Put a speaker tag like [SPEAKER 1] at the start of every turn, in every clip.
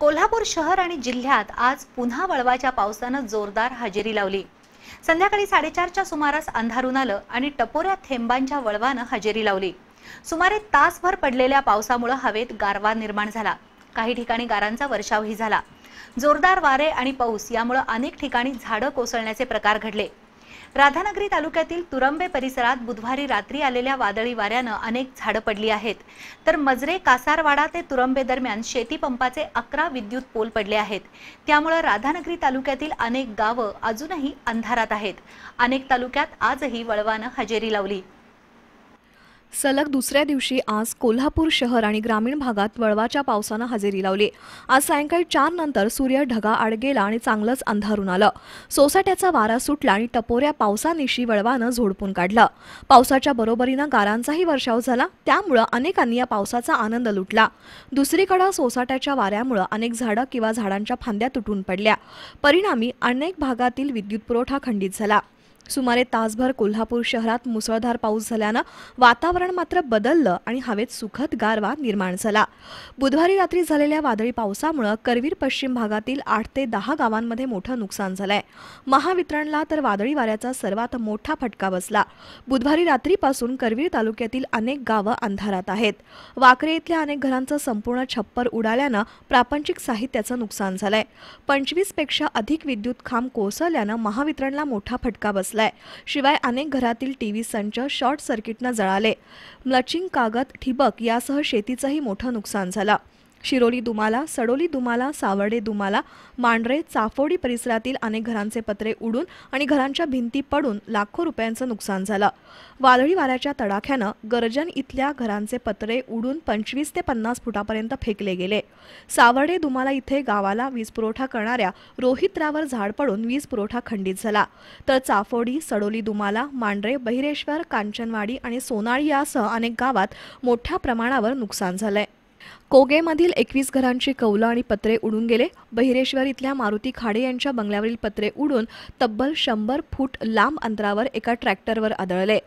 [SPEAKER 1] कोल्हापूर शहर आणि जिल्ह्यात आज पुन्हा वळवाच्या पावसानं जोरदार हजेरी लावली संध्याकाळी साडेचारच्या सुमारास अंधारून आलं आणि टपोऱ्या थेंबांच्या वळवानं हजेरी लावली सुमारे तासभर पडलेल्या पावसामुळे हवेत गारवा निर्माण झाला काही ठिकाणी गारांचा वर्षावही झाला जोरदार वारे आणि पाऊस यामुळे अनेक ठिकाणी झाडं कोसळण्याचे प्रकार घडले राधानगरी तालुक्यातील तुरंबे परिसरात बुधवारी रात्री आलेल्या वादळी वाऱ्यानं अनेक झाडं पडली आहेत तर मजरे कासारवाडा ते तुरंबे दरम्यान शेती पंपाचे अकरा विद्युत पोल पडले आहेत त्यामुळे राधानगरी तालुक्यातील अनेक गावं अजूनही अंधारात आहेत अनेक तालुक्यात आजही वळवानं हजेरी लावली
[SPEAKER 2] सलग दुसऱ्या दिवशी आज कोल्हापूर शहर आणि ग्रामीण भागात वळवाच्या पावसानं हजेरी लावली आज सायंकाळी चार नंतर सूर्य ढगा आड गेला आणि चांगलंच अंधारून आलं सोसाट्याचा वारा सुटला आणि टपोऱ्या पावसानिशी वळवानं झोडपून काढलं पावसाच्या बरोबरीनं गारांचाही वर्षाव झाला त्यामुळं अनेकांनी या पावसाचा आनंद लुटला दुसरीकडं सोसाट्याच्या वाऱ्यामुळं अनेक झाडं किंवा झाडांच्या फांद्या तुटून पडल्या परिणामी अनेक भागातील विद्युत पुरवठा खंडित झाला सुमारे तासभर कोल्हापूर शहरात मुसळधार पाऊस झाल्यानं वातावरण मात्र बदललं आणि हवेत सुखद गारवा निर्माण झाला बुधवारी रात्री झालेल्या वादळी पावसामुळे करवीर पश्चिम भागातील आठ ते दहा गावांमध्ये मोठं नुकसान झालंय महावितरणला तर वादळी वाऱ्याचा सर्वात मोठा फटका बसला बुधवारी रात्रीपासून करवीर तालुक्यातील अनेक गावं अंधारात आहेत वाकरे इथल्या अनेक घरांचं संपूर्ण छप्पर उडाल्यानं प्रापंचिक साहित्याचं नुकसान झालंय पंचवीस पेक्षा अधिक विद्युत खांब कोसळल्यानं महावितरणला मोठा फटका बसला बसलाय शिवाय अनेक घरातील टीव्ही संच शॉर्ट सर्किटनं जळाले म्लचिंग कागद ठिबक यासह शेतीचंही मोठं नुकसान झालं शिरोली दुमाला सडोली दुमाला सावर्डे दुमाला मांढरे चाफोडी परिसरातील अनेक घरांचे पत्रे उडून आणि घरांच्या भिंती पडून लाखो रुपयांचं नुकसान झालं वादळी वाऱ्याच्या तडाख्यानं गर्जन इथल्या घरांचे पत्रे उडून पंचवीस ते पन्नास फुटापर्यंत फेकले गेले सावर्डे दुमाला इथे गावाला वीज पुरवठा करणाऱ्या रोहित्रावर झाड पडून वीज पुरवठा खंडित झाला तर चाफोडी सडोली दुमाला मांढरे बहिरेश्वर कांचनवाडी आणि सोनाळी यासह अनेक गावात मोठ्या प्रमाणावर नुकसान झालंय कोगेमधील एकवीस घरांची कौलं आणि पत्रे उडून गेले बहिरेश्वर इथल्या मारुती खाडे यांच्या बंगल्यावरील पत्रे उडून तब्बल शंभर फूट लांब अंतरावर एका ट्रॅक्टरवर आदळले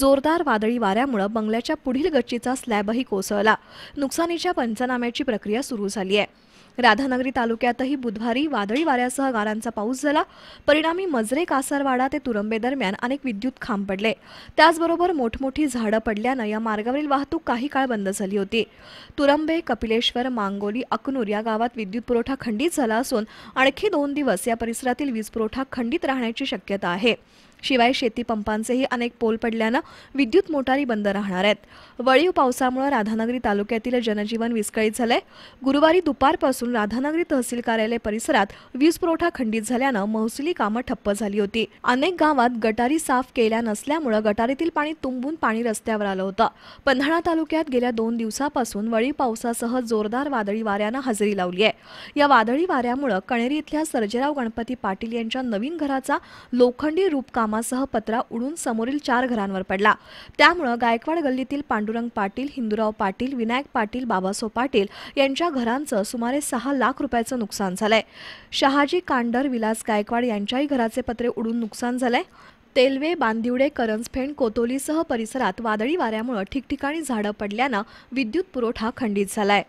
[SPEAKER 2] जोरदार वादळी वाऱ्यामुळे बंगल्याच्या पुढील गच्चीचा स्लॅबही कोसळला नुकसानीच्या पंचनाम्याची प्रक्रिया सुरू झाली आहे राधानगरी तालुक्यातही बुधवारी वादळी वाऱ्यासह गारांचा पाऊस झाला परिणामी मजरे कासारवाडा ते तुरंबे दरम्यान अनेक विद्युत खांब पडले त्याचबरोबर मोठमोठी झाडं पडल्यानं या मार्गावरील वाहतूक काही काळ बंद झाली होती तुरंबे कपिलेश्वर मांगोली अकनूर या गावात विद्युत पुरवठा खंडित झाला असून आणखी दोन दिवस या परिसरातील वीज पुरवठा खंडित राहण्याची शक्यता आहे शिवाय शेतीपंपांचेही अनेक पोल पडल्यानं विद्युत मोटारी बंद राहणार आहेत वळीव पावसामुळे राधानगरी तालुक्यातील जनजीवन विस्कळीत झालंय गुरुवारी दुपारपासून राधानगरी तहसील कार्यालय परिसरात वीज पुरवठा खंडित झाल्यानं महसुली कामं ठप्प झाली होती अनेक गावात गटारी साफ केल्या नसल्यामुळे गटारीतील पाणी तुंबून पाणी रस्त्यावर आलं होतं पन्हाळा तालुक्यात गेल्या दोन दिवसापासून वळी पावसासह जोरदार वादळी वाऱ्यानं हजेरी लावली आहे या वादळी वाऱ्यामुळे कणेरी इथल्या सर्जेराव गणपती पाटील यांच्या नवीन घराचा लोखंडी रूपकाम कामासह पत्रा उडून समोरील चार घरांवर पडला त्यामुळं गायकवाड गल्लीतील पांडुरंग पाटील हिंदुराव पाटील विनायक पाटील बाबासो पाटील यांच्या घरांचं सुमारे सहा लाख रुपयाचं नुकसान झालंय शहाजी कांडर विलास गायकवाड यांच्याही घराचे पत्रे उडून नुकसान झालंय तेलवे बांदिवडे करंजफेण कोतोलीसह परिसरात
[SPEAKER 1] वादळी वाऱ्यामुळे ठिकठिकाणी झाडं पडल्यानं विद्युत पुरवठा खंडित झालाय